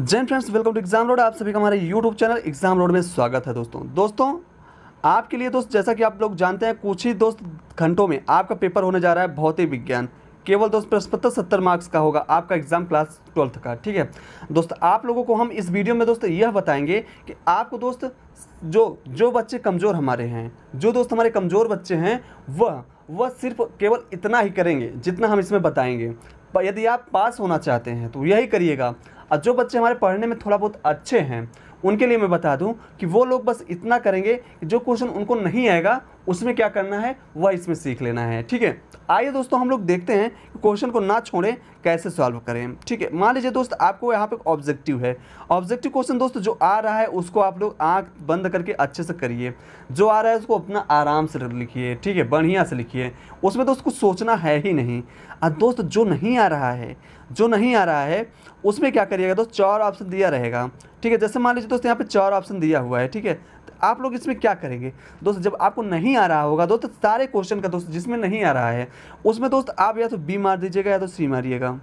Jain friends welcome to exam road आप सभी का हमारे यूट्यूब चैनल एग्जाम रोड में स्वागत है दोस्तों दोस्तों आपके लिए दोस्त जैसा कि आप लोग जानते हैं कुछ ही दोस्त घंटों में आपका पेपर होने जा रहा है भौतिक विज्ञान केवल दोस्त पचहत्तर सत्तर मार्क्स का होगा आपका एग्जाम क्लास ट्वेल्थ का ठीक है दोस्त आप लोगों को हम इस वीडियो में दोस्त यह बताएंगे कि आपको दोस्त जो जो बच्चे कमज़ोर हमारे हैं जो दोस्त हमारे कमज़ोर बच्चे हैं वह वह सिर्फ केवल इतना ही करेंगे जितना हम इसमें बताएंगे यदि आप पास होना चाहते हैं तो यही करिएगा और जो बच्चे हमारे पढ़ने में थोड़ा बहुत अच्छे हैं उनके लिए मैं बता दूं कि वो लोग बस इतना करेंगे कि जो क्वेश्चन उनको नहीं आएगा उसमें क्या करना है वह इसमें सीख लेना है ठीक है आइए दोस्तों हम लोग देखते हैं क्वेश्चन को ना छोड़ें कैसे सॉल्व करें ठीक है मान लीजिए दोस्त आपको यहाँ पे ऑब्जेक्टिव है ऑब्जेक्टिव क्वेश्चन दोस्त जो आ रहा है उसको आप लोग आँख बंद करके अच्छे से करिए जो आ रहा है उसको अपना आराम से लिखिए ठीक है बढ़िया से लिखिए उसमें दोस्त कुछ सोचना है ही नहीं और दोस्त जो नहीं आ रहा है जो नहीं आ रहा है उसमें क्या करिएगा दोस्त चार ऑप्शन दिया रहेगा ठीक है जैसे मान लीजिए दोस्त यहाँ पे चार ऑप्शन दिया हुआ है ठीक है आप लोग इसमें क्या करेंगे दोस्त जब आपको नहीं आ रहा होगा दोस्त सारे क्वेश्चन का दोस्त जिसमें नहीं आ रहा है उसमें दोस्त आप या तो बी मार दीजिएगा या तो सी मारिएगा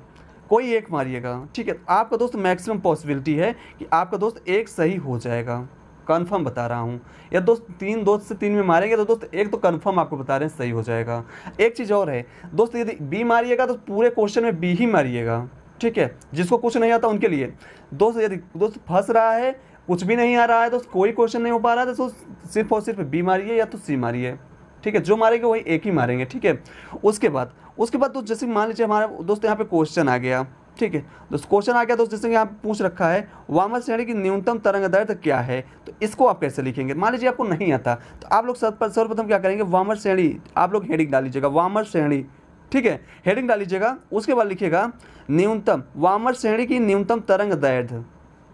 कोई एक मारिएगा ठीक है आपका दोस्त मैक्सिमम पॉसिबिलिटी है कि आपका दोस्त एक सही हो जाएगा कन्फर्म बता रहा हूँ या दोस्त तीन दोस्त से तीन में मारेंगे तो दोस्त एक तो कन्फर्म आपको बता रहे हैं सही हो जाएगा एक चीज़ और है दोस्त यदि बी मारिएगा तो पूरे क्वेश्चन में बी ही मारिएगा ठीक है जिसको कुछ नहीं आता उनके लिए दोस्त यदि दोस्त फंस रहा है कुछ भी नहीं आ रहा है तो कोई क्वेश्चन नहीं हो पा रहा है तो सिर्फ और सिर्फ बी मारिए या तो सी मारिए ठीक है जो मारेंगे वही एक ही मारेंगे ठीक है उसके बाद उसके बाद दोस्त तो जैसे मान लीजिए हमारा दोस्त यहाँ पे क्वेश्चन आ गया ठीक है दोस्त तो क्वेश्चन आ गया दोस्त तो जैसे यहाँ पूछ रखा है वामन श्रेणी की न्यूनतम तरंग दर्द क्या है तो इसको आप कैसे लिखेंगे मान लीजिए आपको नहीं आता तो आप लोग सर्वप्रथम क्या करेंगे वामर श्रेणी आप लोग हेडिंग डाल लीजिएगा वामर श्रेणी ठीक है हेडिंग डाल लीजिएगा उसके बाद लिखिएगा न्यूनतम वामर श्रेणी की न्यूनतम तरंग दर्द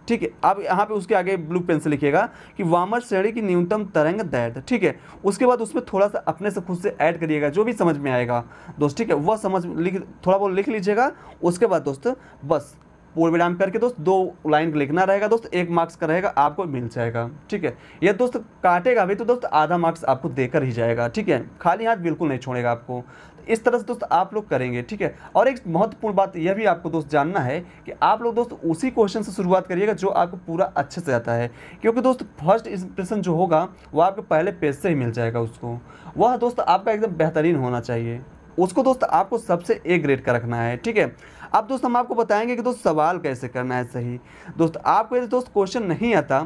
ठीक है आप यहाँ पे उसके आगे ब्लू पेन से लिखिएगा कि वामर श्रेणी की न्यूनतम तरंग दैर्ध्य ठीक है उसके बाद उसमें थोड़ा सा अपने से खुद से ऐड करिएगा जो भी समझ में आएगा दोस्त ठीक है वह समझ लिख थोड़ा बहुत लिख लीजिएगा उसके बाद दोस्त बस पूर्व विराम करके दोस्त दो लाइन लिखना रहेगा दोस्त एक मार्क्स का रहेगा आपको मिल जाएगा ठीक है यह दोस्त काटेगा भी तो दोस्त आधा मार्क्स आपको देकर ही जाएगा ठीक है खाली हाथ बिल्कुल नहीं छोड़ेगा आपको इस तरह से दोस्त आप लोग करेंगे ठीक है और एक महत्वपूर्ण बात यह भी आपको दोस्त जानना है कि आप लोग दोस्त उसी क्वेश्चन से शुरुआत करिएगा जो आपको पूरा अच्छे से आता है क्योंकि दोस्त फर्स्ट इंप्रेशन जो होगा वो आपके पहले पेज से ही मिल जाएगा उसको वह दोस्त आपका एकदम बेहतरीन होना चाहिए उसको दोस्त आपको सबसे ए ग्रेड का रखना है ठीक है अब दोस्त हम आपको बताएंगे कि दोस्त सवाल कैसे करना है सही दोस्त आपको यदि दोस्त क्वेश्चन नहीं आता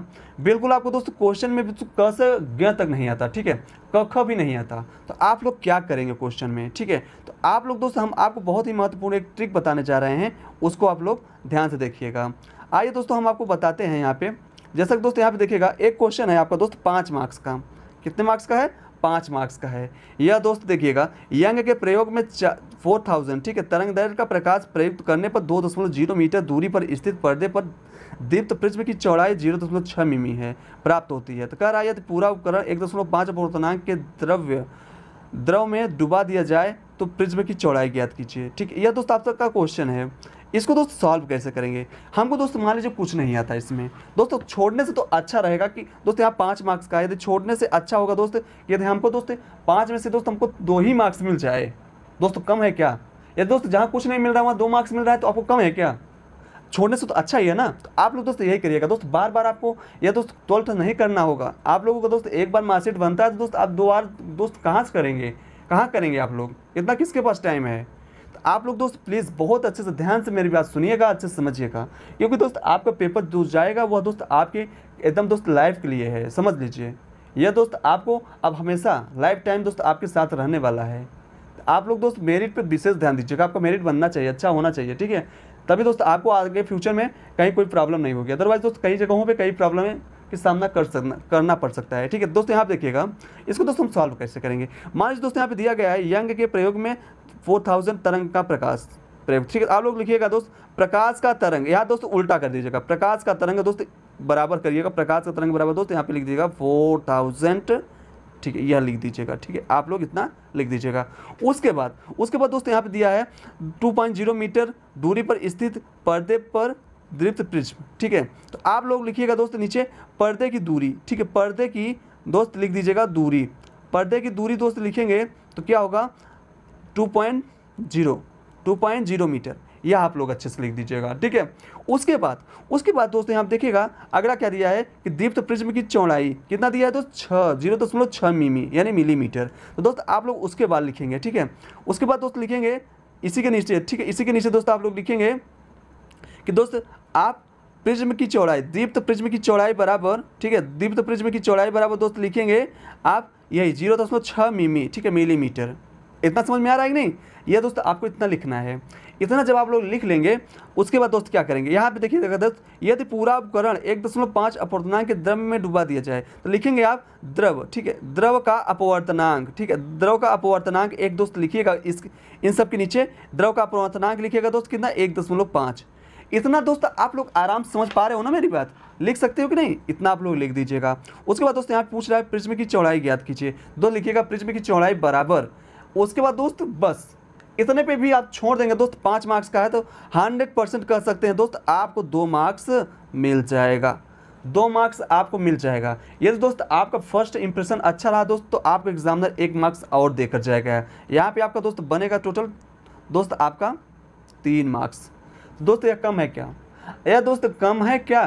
बिल्कुल आपको दोस्त क्वेश्चन में क से ग तक नहीं आता ठीक है क ख भी नहीं आता तो आप लोग क्या करेंगे क्वेश्चन में ठीक है तो आप लोग दोस्त हम आपको बहुत ही महत्वपूर्ण एक ट्रिक बताने जा रहे हैं उसको आप लोग ध्यान से देखिएगा आइए दोस्तों हम आपको बताते हैं यहाँ पे जैसा कि दोस्त यहाँ पे देखिएगा एक क्वेश्चन है आपका दोस्त पाँच मार्क्स का कितने मार्क्स का है पाँच मार्क्स का है यह दोस्त देखिएगा यंग के प्रयोग में फोर थाउजेंड ठीक है तरंग दर का प्रकाश प्रयुक्त करने पर दो दशमलव जीरो मीटर दूरी पर स्थित पर्दे पर दीप्त पृथ्वी की चौड़ाई जीरो दशमलव छः मिमी है प्राप्त होती है तो कह रहा है यदि पूरा उपकरण एक दशमलव पाँच अपूर्णांक के द्रव्य द्रव में डुबा दिया जाए तो प्रिज्म की चौड़ाई ज्ञात कीजिए ठीक यह दोस्त आप का क्वेश्चन है इसको दोस्त सॉल्व कैसे करेंगे हमको दोस्त मान लीजिए कुछ नहीं आता इसमें दोस्तों तो छोड़ने से तो अच्छा रहेगा कि दोस्त यहाँ पाँच मार्क्स का यदि छोड़ने से अच्छा होगा दोस्त यदि हमको दोस्त पाँच में से दोस्त हमको दो ही मार्क्स मिल जाए दोस्तों कम है क्या यदि दोस्त जहाँ कुछ नहीं मिल रहा वहाँ दो मार्क्स मिल रहा है तो आपको कम है क्या छोड़ने से तो अच्छा ही है ना तो आप लोग दोस्त यही करिएगा दोस्त बार बार आपको यह दोस्त ट्वेल्थ नहीं करना होगा आप लोगों का दोस्त एक बार मार्कशीट बनता है तो दोस्त आप दो बार दोस्त कहाँ से करेंगे कहाँ करेंगे आप लोग इतना किसके पास टाइम है आप लोग दोस्त प्लीज़ बहुत अच्छे से ध्यान से मेरी बात सुनिएगा अच्छे से समझिएगा क्योंकि दोस्त आपका पेपर जो जाएगा वह दोस्त आपके एकदम दोस्त लाइफ के लिए है समझ लीजिए यह दोस्त आपको अब हमेशा लाइफ टाइम दोस्त आपके साथ रहने वाला है आप लोग दोस्त मेरिट पर विशेष ध्यान दीजिएगा आपका मेरिट बनना चाहिए अच्छा होना चाहिए ठीक है तभी दोस्त आपको आगे फ्यूचर में कहीं कोई प्रॉब्लम नहीं होगी अदरवाइज दोस्त कई जगहों पर कई प्रॉब्लम के सामना कर सकना करना पड़ सकता है ठीक है दोस्तों यहाँ देखिएगा इसको दोस्तों हम सॉल्व कैसे करेंगे मान लीजिए दोस्तों यहाँ पे दिया गया है यंग के प्रयोग में फोर थाउजेंड तरंग का प्रकाश ठीक है आप लोग लिखिएगा दोस्त प्रकाश का तरंग यहाँ दोस्त उल्टा कर दीजिएगा प्रकाश का तरंग दोस्त बराबर करिएगा प्रकाश का तरंग बराबर दोस्त यहाँ पे लिख दीजिएगा फोर थाउजेंड ठीक है यह लिख दीजिएगा ठीक है आप लोग इतना लिख दीजिएगा उसके बाद उसके बाद दोस्त यहाँ पे दिया है टू मीटर दूरी पर स्थित पर्दे पर दृप्त प्रिज्म ठीक है तो आप लोग लिखिएगा दोस्त नीचे पर्दे की दूरी ठीक है पर्दे की दोस्त लिख दीजिएगा दूरी पर्दे की दूरी दोस्त लिखेंगे तो क्या होगा two point zero two point zero metre यह आप लोग अच्छे से लिख दीजिएगा ठीक है उसके बाद उसके बाद दोस्तों यहाँ देखिएगा अगला क्या दिया है कि दीप्त प्रिज्म की चौड़ाई कितना दिया है तो छः जीरो दशमलव छः मीमी यानी मिलीमीटर तो दोस्त आप लोग उसके बाद लिखेंगे ठीक है उसके बाद दोस्त लिखेंगे इसी के नीचे ठीक है इसी के नीचे दोस्त आप लोग लिखेंगे कि दोस्त आप प्रिज्म की चौड़ाई दीप्त प्रिज्म की चौड़ाई बराबर ठीक है दीप्त प्रिज्म की चौड़ाई बराबर दोस्त लिखेंगे आप यही जीरो दशमलव छः मीमी ठीक है मिलीमीटर इतना समझ में आ रहा है कि नहीं ये दोस्त आपको इतना लिखना है इतना जब आप लोग लिख लेंगे उसके बाद दोस्त क्या करेंगे यहाँ पे देखिए दोस्त यदि पूरा उपकरण एक दशमलव पाँच अपवर्तनांक के द्रव में डुबा दिया जाए तो लिखेंगे आप द्रव ठीक है द्रव का अपवर्तनांक ठीक है द्रव का अपवर्तनांक एक दोस्त लिखिएगा इस इन सब के नीचे द्रव का अपवर्तनांक लिखिएगा दोस्त कितना एक दशमलव पाँच इतना दोस्त आप लोग आराम से समझ पा रहे हो ना मेरी बात लिख सकते हो कि नहीं इतना आप लोग लिख दीजिएगा उसके बाद दोस्त यहाँ पूछ रहा है प्रिज्म की चौड़ाई ज्ञात कीजिए दो लिखिएगा प्रिज्म की चौड़ाई बराबर उसके बाद दोस्त बस इतने पे भी आप छोड़ देंगे दोस्त पाँच मार्क्स का है तो हंड्रेड परसेंट कह सकते हैं दोस्त आपको दो मार्क्स मिल जाएगा दो मार्क्स आपको मिल जाएगा यदि दोस्त आपका फर्स्ट इंप्रेशन अच्छा रहा दोस्त तो आपको एग्जामिनर एक मार्क्स और देकर जाएगा यहाँ पे आपका दोस्त बनेगा टोटल दोस्त आपका तीन मार्क्स दोस्त यह कम है क्या यह दोस्त कम है क्या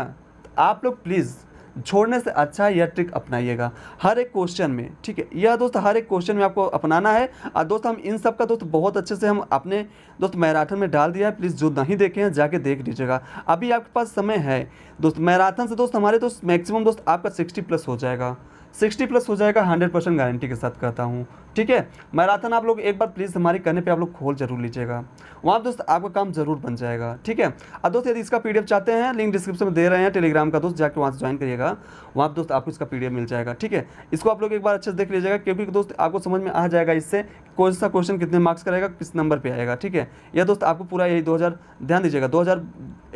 आप लोग प्लीज़ छोड़ने से अच्छा यह ट्रिक अपनाइएगा हर एक क्वेश्चन में ठीक है यह दोस्त हर एक क्वेश्चन में आपको अपनाना है और दोस्त हम इन सब का दोस्त बहुत अच्छे से हम अपने दोस्त मैराथन में डाल दिया है प्लीज़ जो नहीं देखे हैं जाके देख लीजिएगा अभी आपके पास समय है दोस्त मैराथन से दोस्त हमारे दोस्त मैक्सिमम दोस्त आपका सिक्सटी प्लस हो जाएगा सिक्सटी प्लस हो जाएगा हंड्रेड परसेंट गारंटी के साथ कहता हूँ ठीक है मैराथन आप लोग एक बार प्लीज़ हमारे करने पे आप लोग खोल जरूर लीजिएगा वहाँ दोस्त आपका काम जरूर बन जाएगा ठीक है अब दोस्त यदि इसका पीडीएफ चाहते हैं लिंक डिस्क्रिप्शन में दे रहे हैं टेलीग्राम का दोस्त जाकर वहाँ से ज्वाइन करिएगा वहाँ दोस्त आपको इसका पी मिल जाएगा ठीक है इसको आप लोग एक बार अच्छे से देख लीजिएगा क्योंकि दोस्त आपको समझ में आ जाएगा इससे कौन सा क्वेश्चन कितने मार्क्स का रहेगा किस नंबर पर आएगा ठीक है यह दोस्त आपको पूरा यही दो ध्यान दीजिएगा दो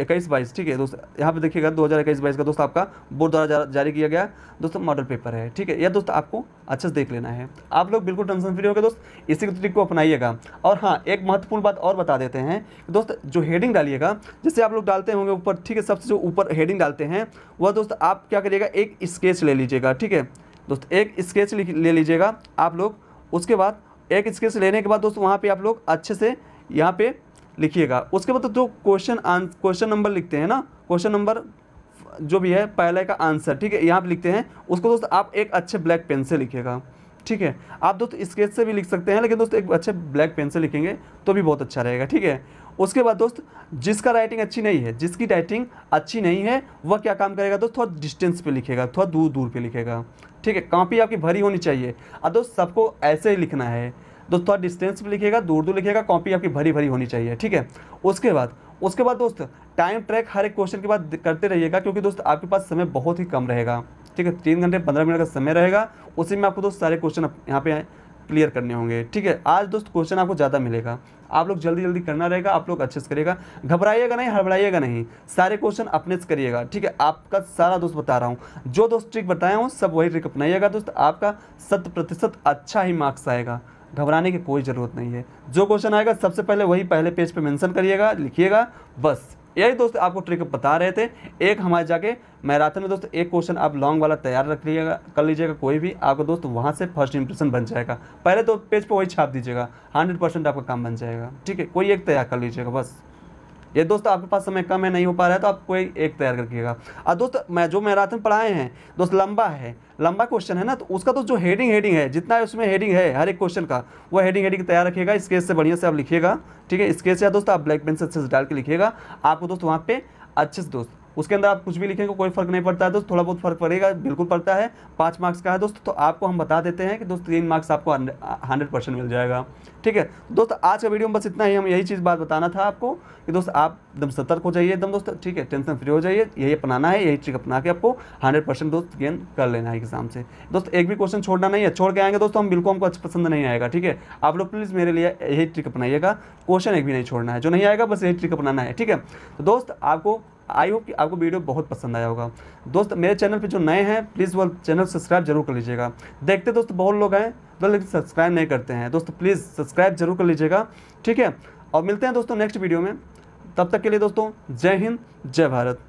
इक्कीस बाईस ठीक है दोस्त यहाँ पे देखिएगा दो हज़ार इक्कीस बाईस का दोस्त आपका बोर्ड द्वारा जारी किया गया दोस्तों मॉडल पेपर है ठीक है यह दोस्त आपको अच्छे से देख लेना है आप लोग बिल्कुल टेंशन फ्री होगा दोस्त इसी ट्रिक को अपनाइएगा और हाँ एक महत्वपूर्ण बात और बता देते हैं दोस्त जो हेडिंग डालिएगा जैसे आप लोग डालते होंगे ऊपर ठीक है सबसे जो ऊपर हेडिंग डालते हैं वह दोस्त आप क्या करिएगा एक स्केच ले लीजिएगा ठीक है दोस्त एक स्केच ले लीजिएगा आप लोग उसके बाद एक स्केच लेने के बाद दोस्त वहाँ पर आप लोग अच्छे से यहाँ पर लिखिएगा उसके बाद तो जो क्वेश्चन क्वेश्चन नंबर लिखते हैं ना क्वेश्चन नंबर जो भी है पहले का आंसर ठीक है यहाँ पे लिखते हैं उसको दोस्त आप एक अच्छे ब्लैक पेन से लिखिएगा ठीक है आप दोस्त स्केच से भी लिख सकते हैं लेकिन दोस्त एक अच्छे ब्लैक पेन से लिखेंगे तो भी बहुत अच्छा रहेगा ठीक है उसके बाद दोस्त जिसका राइटिंग अच्छी नहीं है जिसकी राइटिंग अच्छी नहीं है वह क्या काम करेगा दोस्त थोड़ा डिस्टेंस पे लिखेगा थोड़ा दूर दूर पे लिखेगा ठीक है कॉपी आपकी भरी होनी चाहिए और दोस्त सबको ऐसे ही लिखना है दोस्त थोड़ा डिस्टेंस पे लिखेगा दूर दूर लिखेगा कॉपी आपकी भरी भरी होनी चाहिए ठीक है उसके बाद उसके बाद दोस्त टाइम ट्रैक हर एक क्वेश्चन के बाद करते रहिएगा क्योंकि दोस्त आपके पास समय बहुत ही कम रहेगा ठीक है तीन घंटे पंद्रह मिनट का समय रहेगा उसी में आपको दोस्त तो सारे क्वेश्चन यहाँ पे क्लियर करने होंगे ठीक है आज दोस्त क्वेश्चन आपको ज़्यादा मिलेगा आप लोग जल्दी जल्दी करना रहेगा आप लोग अच्छे से करिएगा घबराइएगा नहीं हड़बड़ाइएगा नहीं सारे क्वेश्चन अपने से करिएगा ठीक है आपका सारा दोस्त बता रहा हूँ जो दोस्त ट्रिक बताया हूँ सब वही ट्रिक अपनाइएगा दोस्त आपका शत प्रतिशत अच्छा ही मार्क्स आएगा घबराने की कोई ज़रूरत नहीं है जो क्वेश्चन आएगा सबसे पहले वही पहले पेज पर मैंशन करिएगा लिखिएगा बस यही दोस्त आपको ट्रिक बता रहे थे एक हमारे जाके मैराथन में दोस्त एक क्वेश्चन आप लॉन्ग वाला तैयार रख लीजिएगा कर लीजिएगा कोई भी आपको दोस्त वहाँ से फर्स्ट इंप्रेशन बन जाएगा पहले तो पेज पर वही छाप दीजिएगा हंड्रेड परसेंट आपका काम बन जाएगा ठीक है कोई एक तैयार कर लीजिएगा बस ये दोस्त आपके पास समय कम है नहीं हो पा रहा है तो आप कोई एक तैयार करकेगा और दोस्त मैं जो मैराथन पढ़ाए हैं दोस्त लंबा है लंबा क्वेश्चन है ना तो उसका तो जो हेडिंग हेडिंग है जितना उसमें हेडिंग है हर एक क्वेश्चन का वो हेडिंग हेडिंग तैयार रखिएगा स्केच से बढ़िया से आप लिखिएगा ठीक है स्केच या दोस्त आप ब्लैक पेन से अच्छे से डाल के लिखिएगा आपको दोस्त वहाँ पर अच्छे से दोस्त उसके अंदर आप कुछ भी लिखेंगे कोई फर्क नहीं पड़ता है दोस्त थोड़ा बहुत फर्क पड़ेगा बिल्कुल पड़ता है पाँच मार्क्स का है दोस्त तो आपको हम बता देते हैं कि दोस्त तीन मार्क्स आपको हंड्रेड परसेंट मिल जाएगा ठीक है दोस्त आज का वीडियो में बस इतना ही हम यही चीज़ बात बताना था आपको कि दोस्त आप एकदम सतर्क हो जाइए एकदम दोस्त ठीक है टेंशन फ्री हो जाइए यही अपनाना है यही ट्रिक अपना के आपको हंड्रेड परसेंट दोस्त गेन कर लेना है एग्जाम से दोस्त एक भी क्वेश्चन छोड़ना नहीं है छोड़ के आएंगे दोस्तों तो हम बिल्कुल हमको अच्छा पसंद नहीं आएगा ठीक है आप लोग प्लीज़ मेरे लिए यही ट्रिक अपनाइएगा क्वेश्चन एक भी नहीं छोड़ना है जो नहीं आएगा बस यही ट्रिक अपनाना है ठीक है तो दोस्त आपको आई होप कि आपको वीडियो बहुत पसंद आया होगा दोस्त मेरे चैनल पे जो नए हैं प्लीज़ वो चैनल सब्सक्राइब जरूर कर लीजिएगा देखते दोस्त बहुत लोग हैं तो लेकिन सब्सक्राइब नहीं करते हैं दोस्तों प्लीज़ सब्सक्राइब जरूर कर लीजिएगा ठीक है और मिलते हैं दोस्तों नेक्स्ट वीडियो में तब तक के लिए दोस्तों जय हिंद जय भारत